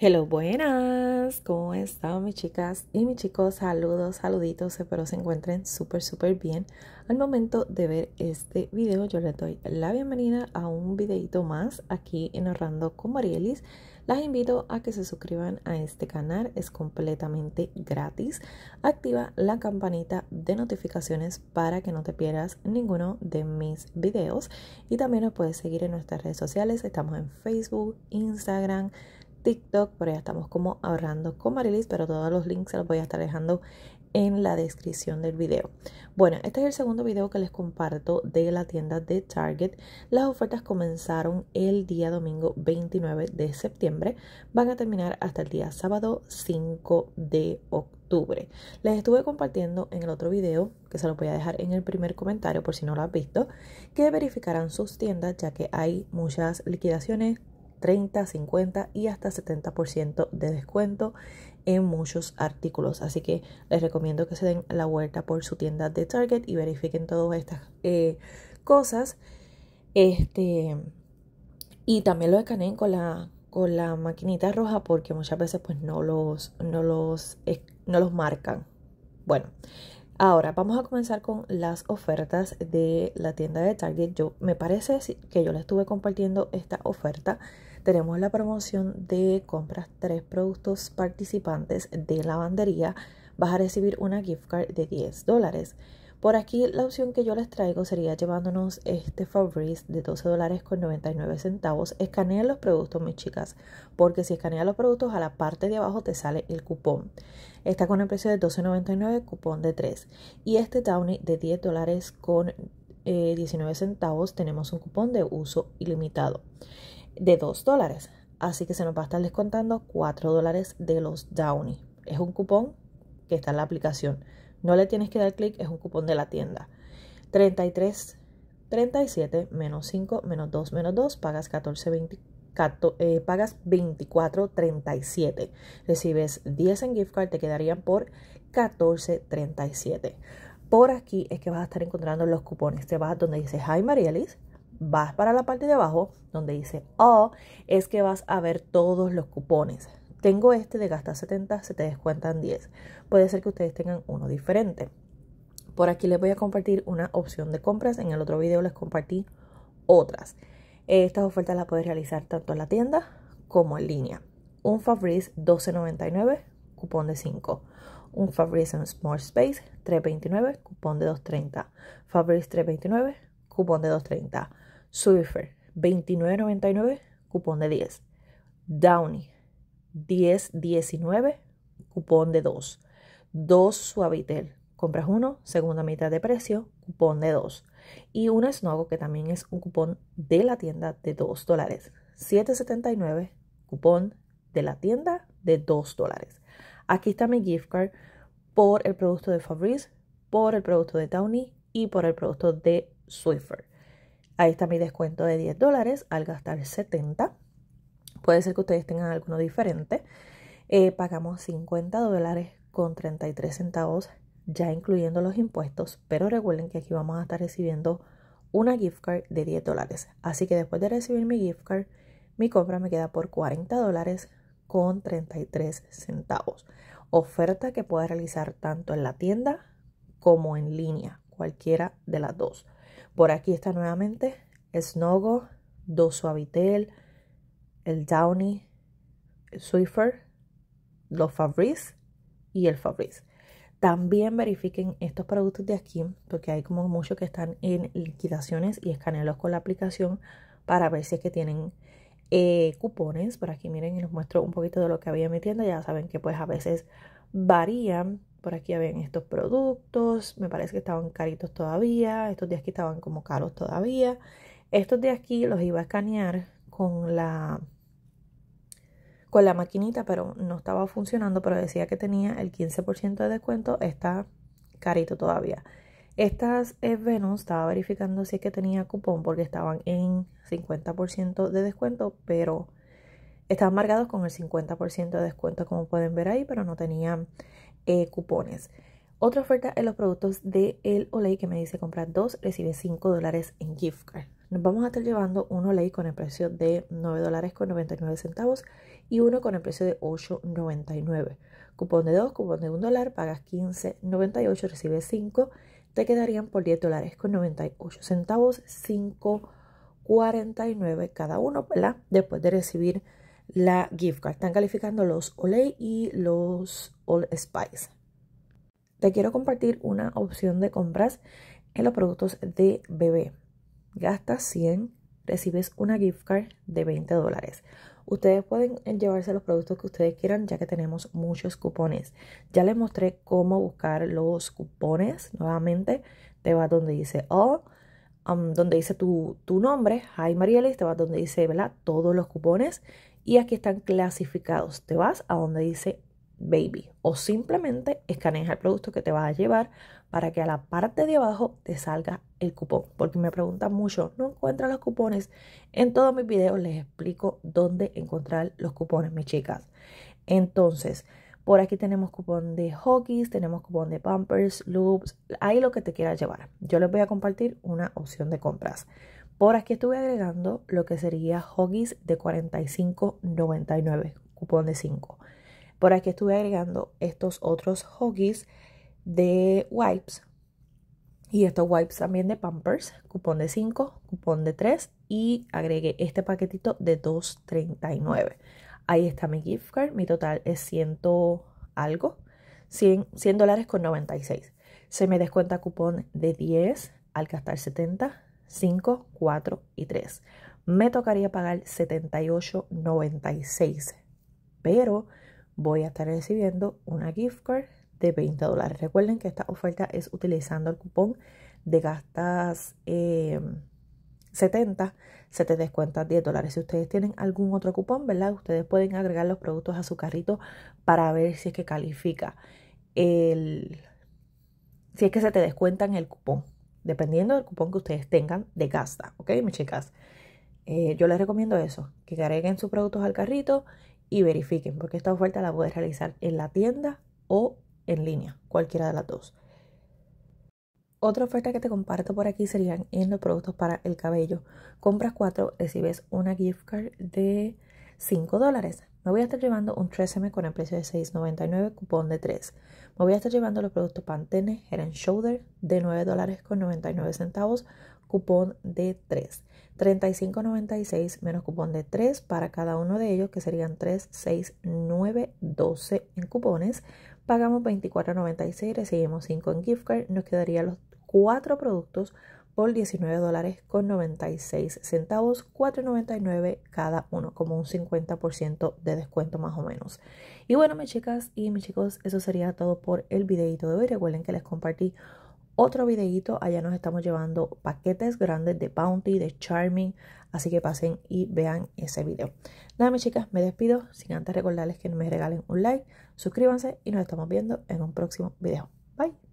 Hello, buenas. ¿Cómo están mis chicas y mis chicos? Saludos, saluditos. Espero se encuentren súper, súper bien. Al momento de ver este video, yo les doy la bienvenida a un videito más aquí en Ahorrando con Marielis. Las invito a que se suscriban a este canal, es completamente gratis. Activa la campanita de notificaciones para que no te pierdas ninguno de mis videos. Y también nos puedes seguir en nuestras redes sociales. Estamos en Facebook, Instagram, TikTok, por allá estamos como ahorrando con Marilis, pero todos los links se los voy a estar dejando en la descripción del video. Bueno, este es el segundo video que les comparto de la tienda de Target. Las ofertas comenzaron el día domingo 29 de septiembre, van a terminar hasta el día sábado 5 de octubre. Les estuve compartiendo en el otro video, que se los voy a dejar en el primer comentario por si no lo has visto, que verificarán sus tiendas ya que hay muchas liquidaciones, 30, 50 y hasta 70% de descuento en muchos artículos. Así que les recomiendo que se den la vuelta por su tienda de Target y verifiquen todas estas eh, cosas. Este, y también lo escaneen con la, con la maquinita roja porque muchas veces pues no los, no los, no los marcan. Bueno, Ahora vamos a comenzar con las ofertas de la tienda de Target. Yo me parece que yo les estuve compartiendo esta oferta tenemos la promoción de compras tres productos participantes de lavandería. Vas a recibir una gift card de 10 dólares. Por aquí la opción que yo les traigo sería llevándonos este Fabrice de 12 dólares con 99 centavos. Escanean los productos, mis chicas, porque si escanean los productos a la parte de abajo te sale el cupón. Está con el precio de 12.99, cupón de 3. Y este Downy de 10 dólares con 19 eh, centavos tenemos un cupón de uso ilimitado de 2 dólares. Así que se nos va a estar descontando 4 dólares de los Downy. Es un cupón que está en la aplicación. No le tienes que dar clic, es un cupón de la tienda. 33, 37 menos 5 menos 2 menos 2, pagas 14, eh, pagas 24, 37. Recibes 10 en gift card, te quedarían por 14, 37. Por aquí es que vas a estar encontrando los cupones. Te vas donde dice Hi Marielis vas para la parte de abajo donde dice O, oh, es que vas a ver todos los cupones. Tengo este de gasta 70, se te descuentan 10. Puede ser que ustedes tengan uno diferente. Por aquí les voy a compartir una opción de compras. En el otro video les compartí otras. Estas ofertas las puedes realizar tanto en la tienda como en línea. Un Fabrice 12.99, cupón de 5. Un Fabrice en Small Space 3.29, cupón de 2.30. Fabrice 3.29, cupón de 2.30. Swiffer, 29.99, cupón de 10. Downy, 10.19, cupón de 2. 2 Suavitel, compras uno, segunda mitad de precio, cupón de 2. Y un Snogo que también es un cupón de la tienda de 2 dólares. 7.79, cupón de la tienda de 2 dólares. Aquí está mi gift card por el producto de Fabrice, por el producto de Downy y por el producto de Swiffer. Ahí está mi descuento de 10 dólares al gastar 70. Puede ser que ustedes tengan alguno diferente. Eh, pagamos 50 dólares con 33 centavos, ya incluyendo los impuestos. Pero recuerden que aquí vamos a estar recibiendo una gift card de 10 dólares. Así que después de recibir mi gift card, mi compra me queda por 40 dólares con 33 centavos. Oferta que pueda realizar tanto en la tienda como en línea, cualquiera de las dos. Por aquí está nuevamente Snogo, Dosuavitel, Suavitel, el Downy, el Swiffer, los Fabriz y el Fabriz. También verifiquen estos productos de aquí porque hay como muchos que están en liquidaciones y escanearlos con la aplicación para ver si es que tienen eh, cupones. Por aquí miren, y les muestro un poquito de lo que había en mi tienda. Ya saben que pues a veces varían por aquí habían estos productos, me parece que estaban caritos todavía, estos de aquí estaban como caros todavía. Estos de aquí los iba a escanear con la con la maquinita, pero no estaba funcionando, pero decía que tenía el 15% de descuento, está carito todavía. Estas es eh, Venus estaba verificando si es que tenía cupón porque estaban en 50% de descuento, pero estaban marcados con el 50% de descuento como pueden ver ahí, pero no tenían eh, cupones. Otra oferta en los productos de el Olay que me dice comprar dos, recibe 5 dólares en gift card. Nos vamos a estar llevando un Olay con el precio de 9 dólares con 99 centavos y uno con el precio de 8.99. Cupón de 2, cupón de 1 dólar, pagas 15.98, recibes 5, te quedarían por 10 dólares con 98 centavos, 5.49 cada uno, ¿verdad? Después de recibir la gift card. Están calificando los Olay y los All Spice. Te quiero compartir una opción de compras en los productos de bebé. Gastas 100, recibes una gift card de 20 dólares. Ustedes pueden eh, llevarse los productos que ustedes quieran ya que tenemos muchos cupones. Ya les mostré cómo buscar los cupones. Nuevamente te vas donde dice All, um, donde dice tu, nombre, Hi Marielis, te vas donde dice ¿verdad? todos los cupones y aquí están clasificados. Te vas a donde dice baby o simplemente escaneas el producto que te vas a llevar para que a la parte de abajo te salga el cupón. Porque me preguntan mucho, ¿no encuentras los cupones? En todos mis videos les explico dónde encontrar los cupones, mis chicas. Entonces, por aquí tenemos cupón de Hockeys, tenemos cupón de bumpers Loops, ahí lo que te quieras llevar. Yo les voy a compartir una opción de compras. Por aquí estuve agregando lo que sería Hoggies de 45.99, cupón de 5. Por aquí estuve agregando estos otros Hoggies de Wipes y estos wipes también de Pampers, cupón de 5, cupón de 3 y agregué este paquetito de 2.39. Ahí está mi gift card, mi total es 100 algo, 100, con 96. Se me descuenta cupón de 10 al gastar 70 5, 4 y 3. Me tocaría pagar 78.96, pero voy a estar recibiendo una gift card de 20 dólares. Recuerden que esta oferta es utilizando el cupón de gastas 70, em, se te descuentan 10 dólares. Si ustedes tienen algún otro cupón, ¿verdad? Ustedes pueden agregar los productos a su carrito para ver si es que califica el... Si es que se te descuentan el cupón, dependiendo del cupón que ustedes tengan de gasta, ¿ok, mis chicas? Eh, yo les recomiendo eso, que agreguen sus productos al carrito y verifiquen, porque esta oferta la puedes realizar en la tienda o en línea, cualquiera de las dos. Otra oferta que te comparto por aquí serían en los productos para el cabello. Compras cuatro, recibes una gift card de 5 dólares. Me voy a estar llevando un 3M con el precio de $6.99, cupón de 3. Me voy a estar llevando los productos Pantene Head Shoulder de $9.99, cupón de 3. 35.96 menos cupón de 3 para cada uno de ellos, que serían 3, 6, 9, 12 en cupones. Pagamos 24.96, recibimos 5 en gift card, nos quedarían los 4 productos por 19 dólares con 96 centavos, 4.99 cada uno, como un 50% de descuento más o menos. Y bueno, mis chicas y mis chicos, eso sería todo por el videito de hoy. Recuerden que les compartí otro videito. Allá nos estamos llevando paquetes grandes de Bounty, de Charming. Así que pasen y vean ese video. Nada, mis chicas, me despido. Sin antes recordarles que me regalen un like, suscríbanse y nos estamos viendo en un próximo video. Bye.